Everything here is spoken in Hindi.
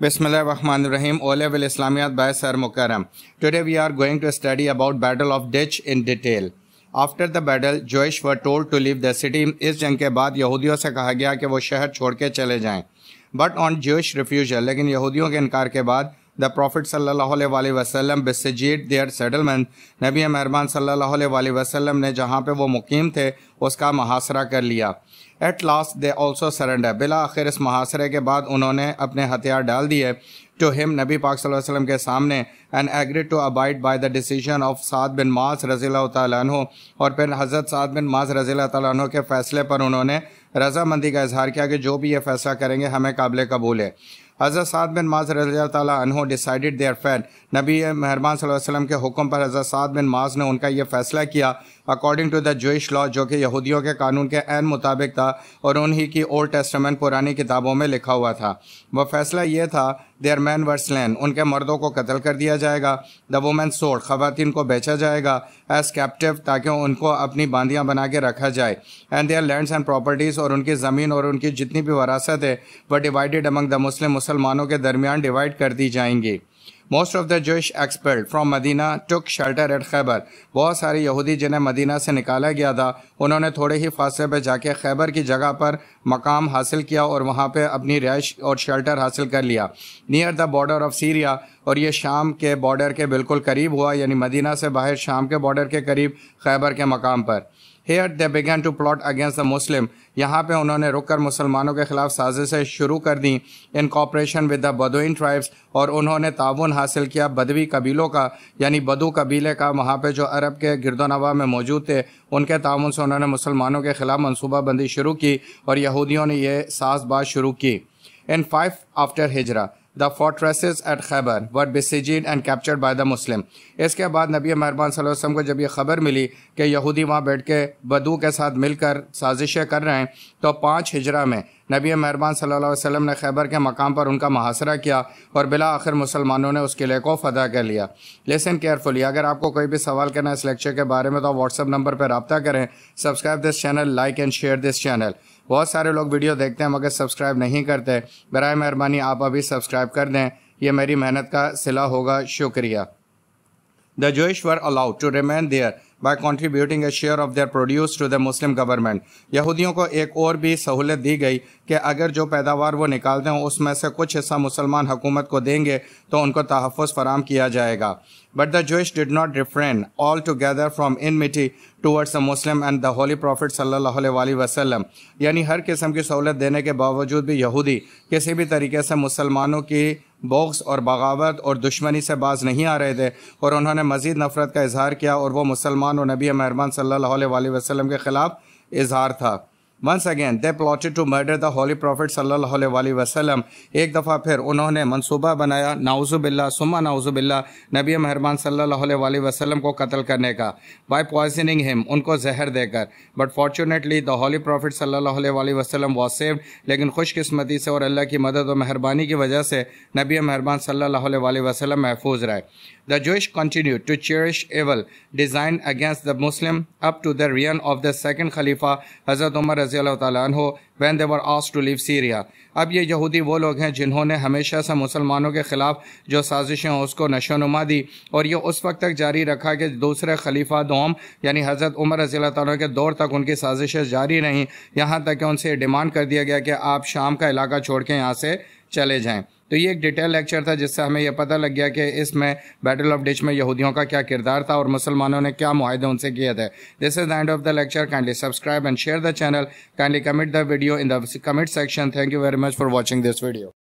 बिस्मिल्लाहमानुर्रहीम ओले विल बाय sir Mukarram today we are going to study about battle of ditch in detail after the battle Jewish were told to leave the city इस जंग के बाद यहूदियों से कहा गया कि वो शहर छोड़ के चले जाएँ बट ऑन जोइश रिफ्यूजल लेकिन यहूदियों के इनकार के बाद the Prophet वसल्लम बिसजीट देयर सेटलमेंट नबी मेहरबान सल्लल्लाहु वसलम ने जहाँ पे वो मुकीम थे उसका मुहासरा कर लिया at last they also surrender बिला आखिर इस मुहासरे के बाद उन्होंने अपने हथियार डाल दिए टू हिम नबी पाक वसलम के सामने and agree to abide by the decision of Saad bin Muaz रजील तु और फिर हज़रत साद बिन मास रजी तु के फ़ैसले पर उन्होंने रजामंदी का इजहार किया कि जो भी ये फ़ैसला करेंगे हमें काबिल कबूल है हज़रत साद बिन माज रज़ी तु डिसाइडेड देयर फैन नबी मेहरबान वसल्लम के हुक्म पर हज़रत साद बिन माज ने उनका यह फ़ैसला किया according to the Jewish law जो कि यहूदियों के कानून के एन मुताबिक था और उन्हीं की ओल्ड टेस्टमेंट पुरानी किताबों में लिखा हुआ था वह फ़ैसला यह था देयर मैन वर्स लैन उनके मर्दों को कत्ल कर दिया जाएगा द वुमेन सोड ख़वान को बेचा जाएगा एज कैप्टिव ताकि उनको अपनी बांदियाँ बना के रखा जाए and their lands and properties और उनकी ज़मीन और उनकी जितनी भी वरासत है वह डिवाइडेड अमंग द मुस्लिम मुसलमानों के दरमियान डिवाइड कर दी जाएंगी most of the Jews expelled from Medina took shelter at Khaibar बहुत सारे यहूदी जिन्हें मदीना से निकाला गया था उन्होंने थोड़े ही फासले पर जाके खैबर की जगह पर मकाम हासिल किया और वहाँ पर अपनी रिहाइश और शेल्टर हासिल कर लिया near the border of Syria और ये शाम के बॉर्डर के बिल्कुल करीब हुआ यानी मदीना से बाहर शाम के बॉर्डर के करीब खैबर के मकाम पर here they began to plot against the Muslim यहाँ पे उन्होंने रुककर मुसलमानों के खिलाफ साजिशें शुरू कर दी in cooperation with the Bedouin tribes और उन्होंने ताउन हासिल किया बदवी कबीलों का यानी बदू कबीले का वहाँ पे जो अरब के गिरदोनवा में मौजूद थे उनके ताउन से उन्होंने मुसलमानों के खिलाफ मनसूबाबंदी शुरू की और यहूदियों ने यह सास बात शुरू की in five after Hijra the fortresses at Khaibar were besieged and captured by the Muslim इसके बाद नबी मेहरबान वसल्लम को जब यह खबर मिली कि यहूदी वहाँ बैठ के बदू के साथ मिलकर साजिशें कर रहे हैं तो पाँच हिजरा में नबी मेहरबान सल्ला वसम ने खैबर के मकाम पर उनका मुहासरा किया और बिला आखिर मुसलमानों ने उस किले को फतह कर लिया लेसन केयरफुली अगर आपको कोई भी सवाल करना है इस लेक्चर के बारे में तो आप व्हाट्सअप नंबर पर रबा करें subscribe this channel like and share this channel बहुत सारे लोग वीडियो देखते हैं मगर सब्सक्राइब नहीं करते बर मेहरबानी आप अभी सब्सक्राइब कर दें यह मेरी मेहनत का सिला होगा शुक्रिया the Jews were allowed to remain there by contributing a share of their produce to the Muslim government यहूदियों को एक और भी सहूलत दी गई कि अगर जो पैदावार वो निकालते हैं उसमें से कुछ हिस्सा मुसलमान हुकूमत को देंगे तो उनको तहफ़ फराम किया जाएगा but the Jews did not refrain all together from enmity towards the Muslim and the holy prophet सल वसलम यानी हर किस्म की सहूलत देने के बावजूद भी यहूदी किसी भी तरीके से मुसलमानों की बोग्स और बगावत और दुश्मनी से बाज नहीं आ रहे थे और उन्होंने मज़ीद नफ़रत का इजहार किया और वह मुसलमान और नबी महरमान सल्ला वसलम के ख़िलाफ़ इजहार था once again they plotted to murder the holy prophet सल्लल्लाहु अलैहि वसल्लम एक दफ़ा फिर उन्होंने मनसूबा बनाया नाउजुबिल्ला सुमा नाउजुबिल्ला नबी मेहरबान सल्लल्लाहु अलैहि वसल्लम को कत्ल करने का बाय पॉइजनिंग हिम उनको जहर देकर but fortunately the holy prophet सल्लल्लाहु अलैहि वसल्लम वॉज सेव्ड लेकिन खुशकिस्मती से और अल्लाह की मदद और मेहरबानी की वजह से नबी मेहरबान सल्लल्लाहु अलैहि वसल्लम महफूज रहे the Jewish continue to cherish evil design against the Muslim up to the reign of the second खलीफा हज़रत उमर रजी हो वैन देवर आस टू लीव सीरिया अब ये यहूदी वो लोग हैं जिन्होंने हमेशा से मुसलमानों के ख़िलाफ़ जो साजिशें हों उसको नशोनुमा दी और ये उस वक्त तक जारी रखा कि दूसरे खलीफा दोम यानी हज़रत उमर रजी तु के दौर तक उनकी साजिशें जारी रहीं यहाँ तक कि उनसे डिमांड कर दिया गया कि आप शाम का इलाका छोड़ के यहाँ से चले जाएँ तो ये एक डिटेल लेक्चर था जिससे हमें यह पता लग गया कि इसमें बैटल ऑफ डिच में यहूदियों का क्या किरदार था और मुसलमानों ने क्या माहदे उनसे किए थे this is the end of the lecture kindly subscribe and share the channel kindly comment the video in the comment section thank you very much for watching this video